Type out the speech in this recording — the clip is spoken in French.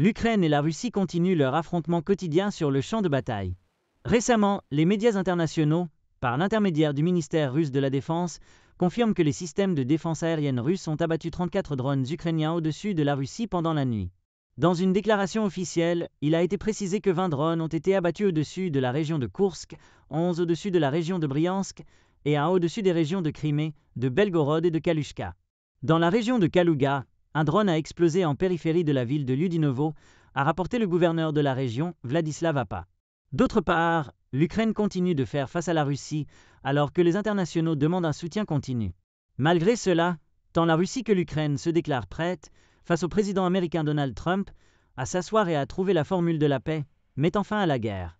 l'Ukraine et la Russie continuent leur affrontement quotidien sur le champ de bataille. Récemment, les médias internationaux, par l'intermédiaire du ministère russe de la Défense, confirment que les systèmes de défense aérienne russes ont abattu 34 drones ukrainiens au-dessus de la Russie pendant la nuit. Dans une déclaration officielle, il a été précisé que 20 drones ont été abattus au-dessus de la région de Koursk, 11 au-dessus de la région de Briansk et un au-dessus des régions de Crimée, de Belgorod et de Kalushka. Dans la région de Kaluga, un drone a explosé en périphérie de la ville de Ludinovo, a rapporté le gouverneur de la région, Vladislav Apa. D'autre part, l'Ukraine continue de faire face à la Russie alors que les internationaux demandent un soutien continu. Malgré cela, tant la Russie que l'Ukraine se déclarent prêtes, face au président américain Donald Trump, à s'asseoir et à trouver la formule de la paix, mettant fin à la guerre.